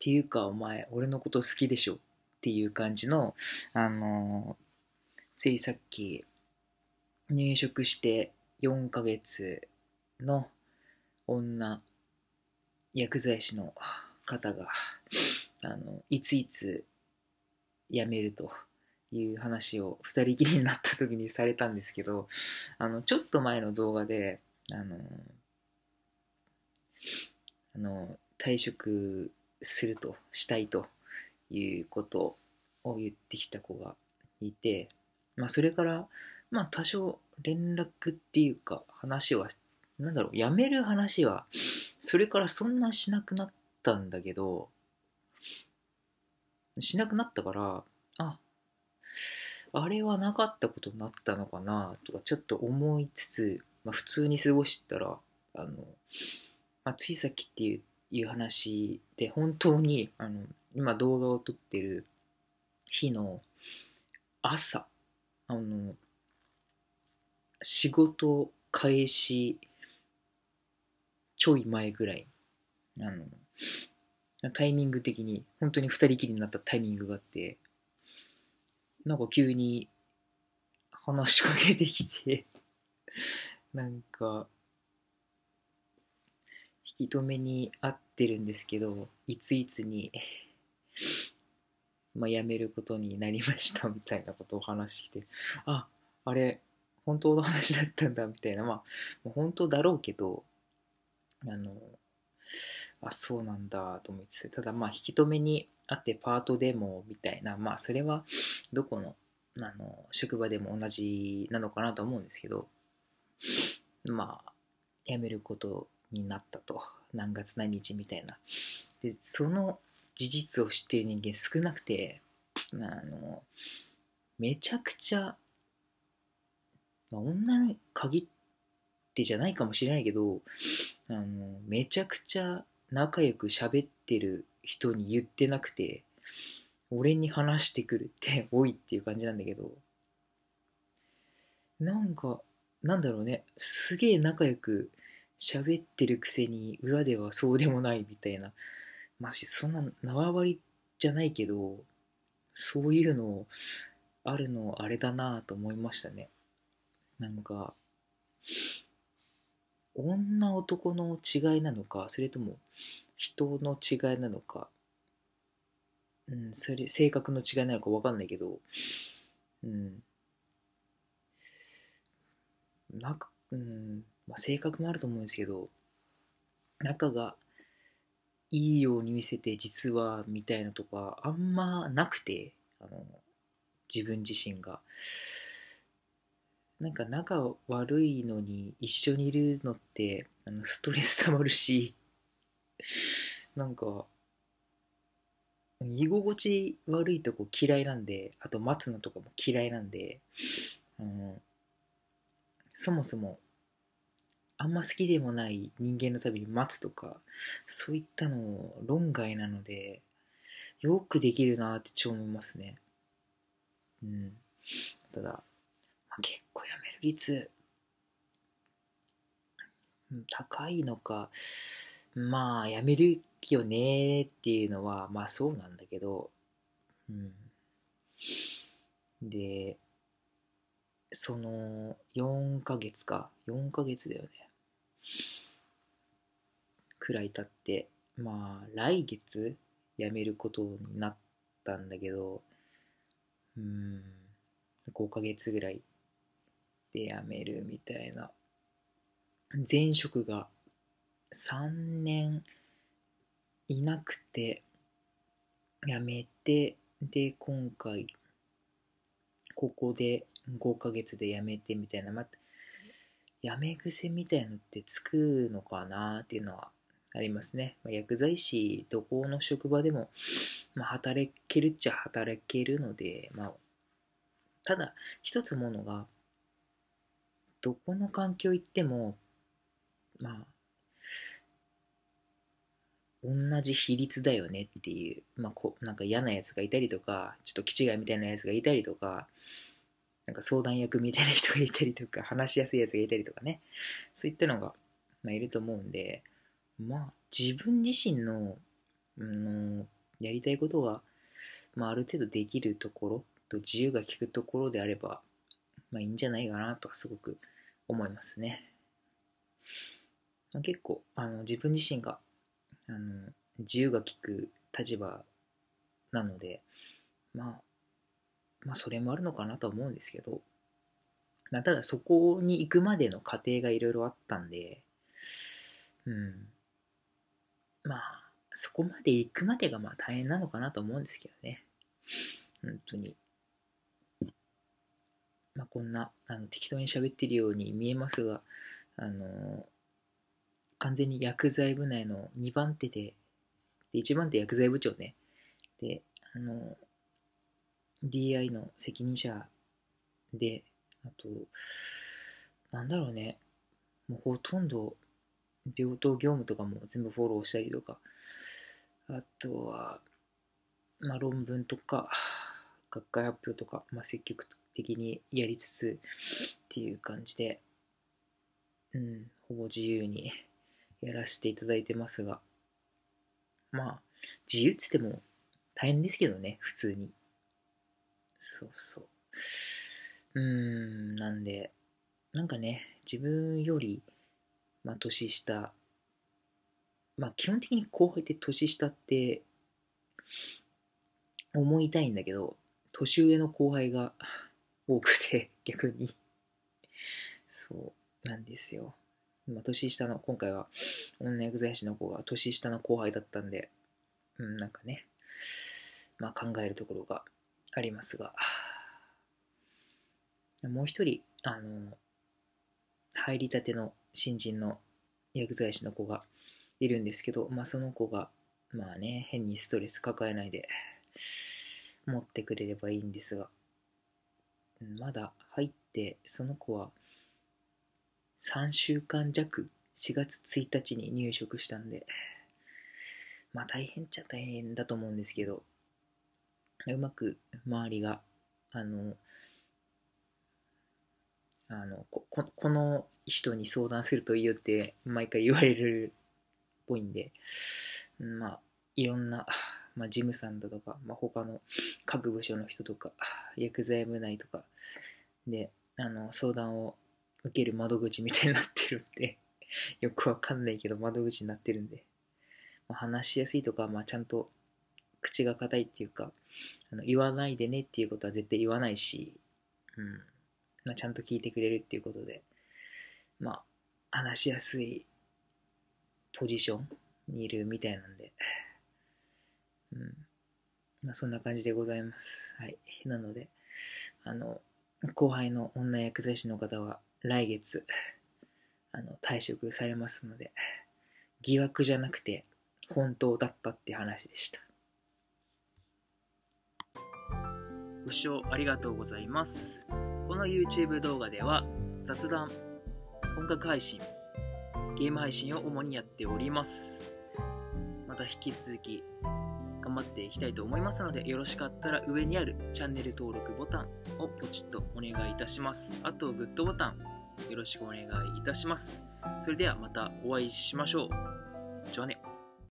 っていうかお前、俺のこと好きでしょっていう感じの、あのー、ついさっき入職して4ヶ月の女、薬剤師の方が、あの、いついつ辞めるという話を2人きりになった時にされたんですけど、あの、ちょっと前の動画で、あのあの、退職するとしたいということを言ってきた子がいて、まあ、それからまあ多少連絡っていうか話はなんだろうやめる話はそれからそんなしなくなったんだけどしなくなったからああれはなかったことになったのかなとかちょっと思いつつ、まあ、普通に過ごしてたらあの、まあ、ついさっきっていういう話で、本当に、あの、今動画を撮ってる日の朝、あの、仕事開始ちょい前ぐらい、あの、タイミング的に、本当に二人きりになったタイミングがあって、なんか急に話しかけてきてなんか、糸目に合ってるんですけどいついつに まあ辞めることになりましたみたいなことを話してああれ本当の話だったんだみたいなまあ本当だろうけどあのあそうなんだと思ってただまあ引き止めにあってパートでもみたいなまあそれはどこのあの職場でも同じなのかなと思うんですけどまあ辞めることになったと何月何日みたいなでその事実を知ってる人間少なくてあのめちゃくちゃ、まあ、女に限ってじゃないかもしれないけどあのめちゃくちゃ仲良く喋ってる人に言ってなくて俺に話してくるって 多いっていう感じなんだけどなんかなんだろうねすげえ仲良く喋ってるくせに裏ではそうでもないみたいな、まし、そんな縄張りじゃないけど、そういうのあるのあれだなぁと思いましたね。なんか、女男の違いなのか、それとも人の違いなのか、うん、それ、性格の違いなのかわかんないけど、うん。なんか、うん、まあ、性格もあると思うんですけど仲がいいように見せて実はみたいなとかあんまなくてあの自分自身がなんか仲悪いのに一緒にいるのってあのストレスたまるし なんか居心地悪いとこ嫌いなんであと待つのとかも嫌いなんで、うん、そもそもあんま好きでもない人間のために待つとか、そういったの論外なので、よくできるなって超思いますね。うん。ただ、まあ、結構やめる率、高いのか、まあ、やめるよねっていうのは、まあそうなんだけど、うん。で、その、4ヶ月か。4ヶ月だよね。くらい経ってまあ来月辞めることになったんだけどうん5ヶ月ぐらいで辞めるみたいな前職が3年いなくて辞めてで今回ここで5ヶ月で辞めてみたいなまたやめ癖みたいのってつくのかなっていうのはありますね。まあ、薬剤師、どこの職場でも、まあ、働けるっちゃ働けるので、まあ、ただ、一つものが、どこの環境行っても、まあ、同じ比率だよねっていう、まあ、こなんか嫌なやつがいたりとか、ちょっと気違いみたいなやつがいたりとか、なんか相談役みたいな人がいたりとか、話しやすいやつがいたりとかね、そういったのが、まあ、いると思うんで、まあ、自分自身の、うん、やりたいことが、まあ、ある程度できるところと自由が利くところであれば、まあ、いいんじゃないかなとすごく思いますね。まあ、結構あの自分自身があの自由が利く立場なので、まあ、まあ、それもあるのかなと思うんですけど、まあ、ただそこに行くまでの過程がいろいろあったんで、うん。まあ、そこまで行くまでがまあ大変なのかなと思うんですけどね。本当に。まあ、こんなあの適当に喋ってるように見えますが、あの完全に薬剤部内の2番手で、で1番手薬剤部長ね。で、あの DI の責任者で、あと、なんだろうね、もうほとんど病棟業務とかも全部フォローしたりとか、あとは、まあ、論文とか、学会発表とか、まあ、積極的にやりつつっていう感じで、うん、ほぼ自由にやらせていただいてますが、まあ、自由っつっても大変ですけどね、普通に。そうそう。うーん、なんで、なんかね、自分より、まあ、年下、まあ、基本的に後輩って年下って思いたいんだけど、年上の後輩が多くて、逆に。そうなんですよ。まあ、年下の、今回は女薬剤師の子が年下の後輩だったんで、うん、なんかね、まあ考えるところがありますが、もう一人、あの、入りたての新人の薬剤師の子がいるんですけど、まあ、その子が、まあね、変にストレス抱えないで、持ってくれればいいんですが、まだ入って、その子は3週間弱、4月1日に入職したんで、まあ大変っちゃ大変だと思うんですけど、うまく周りがあのあのここの人に相談するといいよって毎回言われるっぽいんで、まあ、いろんな、まあ、ジムさんだとか、まあ、他の各部署の人とか、薬剤部内とかで、あの、相談を受ける窓口みたいになってるんで よくわかんないけど窓口になってるんで、まあ、話しやすいとか、まあ、ちゃんと口が硬いっていうか、あの言わないでねっていうことは絶対言わないし、うんまあ、ちゃんと聞いてくれるっていうことで、まあ、話しやすいポジションにいるみたいなんで、うんまあ、そんな感じでございます。はい。なので、あの、後輩の女薬剤師の方は来月、あの、退職されますので、疑惑じゃなくて、本当だったって話でした。ご視聴ありがとうございます。この YouTube 動画では雑談、音楽配信、ゲーム配信を主にやっております。また引き続き頑張っていきたいと思いますので、よろしかったら上にあるチャンネル登録ボタンをポチッとお願いいたします。あと、グッドボタンよろしくお願いいたします。それではまたお会いしましょう。じゃあね。